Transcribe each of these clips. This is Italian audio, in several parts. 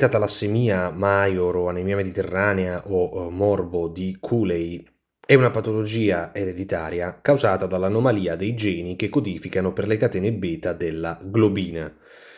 La talassemia Maior o anemia mediterranea o eh, morbo di Cooley è una patologia ereditaria causata dall'anomalia dei geni che codificano per le catene beta della globina.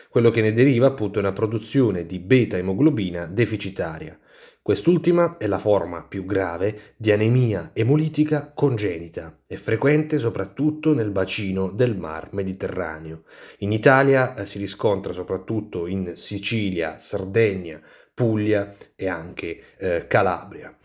Quello che ne deriva appunto è una produzione di beta emoglobina deficitaria. Quest'ultima è la forma più grave di anemia emolitica congenita e frequente soprattutto nel bacino del Mar Mediterraneo. In Italia eh, si riscontra soprattutto in Sicilia, Sardegna, Puglia e anche eh, Calabria.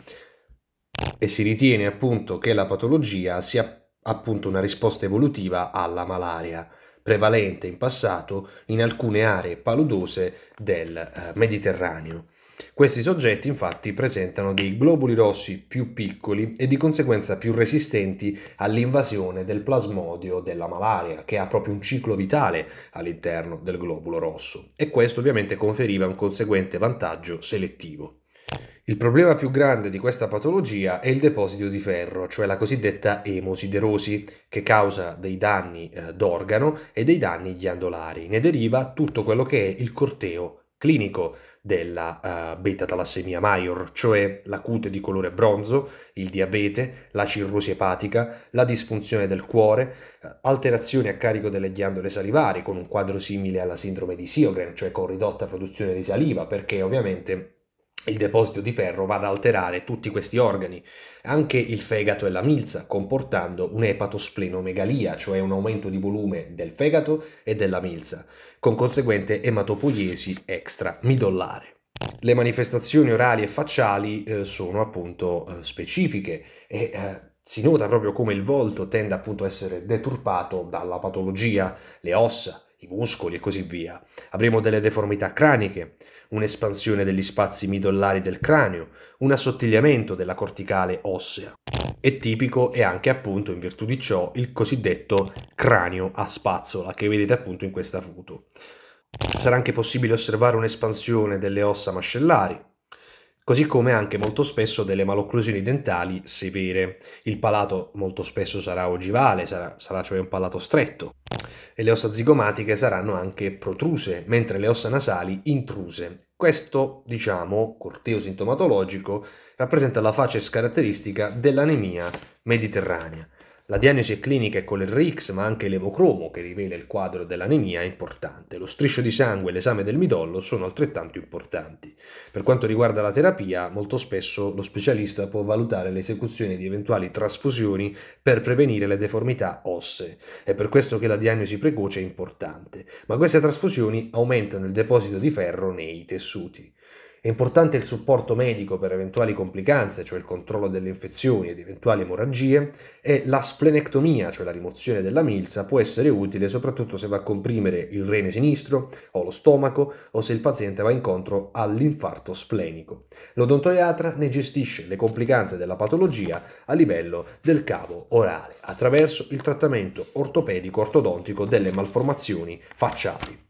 E si ritiene appunto che la patologia sia appunto una risposta evolutiva alla malaria, prevalente in passato in alcune aree paludose del eh, Mediterraneo. Questi soggetti infatti presentano dei globuli rossi più piccoli e di conseguenza più resistenti all'invasione del plasmodio della malaria, che ha proprio un ciclo vitale all'interno del globulo rosso, e questo ovviamente conferiva un conseguente vantaggio selettivo. Il problema più grande di questa patologia è il deposito di ferro, cioè la cosiddetta emosiderosi, che causa dei danni eh, d'organo e dei danni ghiandolari. Ne deriva tutto quello che è il corteo clinico della uh, eh, beta-talassemia maior, cioè la cute di colore bronzo, il diabete, la cirrosi epatica, la disfunzione del cuore, eh, alterazioni a carico delle ghiandole salivari con un quadro simile alla sindrome di Sjögren, cioè con ridotta produzione di saliva, perché ovviamente il deposito di ferro va ad alterare tutti questi organi, anche il fegato e la milza, comportando un'epatosplenomegalia, cioè un aumento di volume del fegato e della milza, con conseguente ematopoiesi extra-midollare. Le manifestazioni orali e facciali eh, sono appunto eh, specifiche e eh, si nota proprio come il volto tende appunto a essere deturpato dalla patologia, le ossa, i muscoli e così via. Avremo delle deformità craniche, un'espansione degli spazi midollari del cranio, un assottigliamento della corticale ossea. E tipico è anche appunto in virtù di ciò il cosiddetto cranio a spazzola che vedete appunto in questa foto. Sarà anche possibile osservare un'espansione delle ossa mascellari, così come anche molto spesso delle malocclusioni dentali severe. Il palato molto spesso sarà ogivale, sarà, sarà cioè un palato stretto e le ossa zigomatiche saranno anche protruse, mentre le ossa nasali intruse. Questo, diciamo, corteo sintomatologico, rappresenta la face scaratteristica dell'anemia mediterranea. La diagnosi clinica è con il RIX, ma anche l'evocromo, che rivela il quadro dell'anemia è importante. Lo striscio di sangue e l'esame del midollo sono altrettanto importanti. Per quanto riguarda la terapia, molto spesso lo specialista può valutare l'esecuzione di eventuali trasfusioni per prevenire le deformità ossee. È per questo che la diagnosi precoce è importante, ma queste trasfusioni aumentano il deposito di ferro nei tessuti. È importante il supporto medico per eventuali complicanze, cioè il controllo delle infezioni ed eventuali emorragie, e la splenectomia, cioè la rimozione della milza, può essere utile soprattutto se va a comprimere il rene sinistro o lo stomaco o se il paziente va incontro all'infarto splenico. L'odontoiatra ne gestisce le complicanze della patologia a livello del cavo orale attraverso il trattamento ortopedico ortodontico delle malformazioni facciali.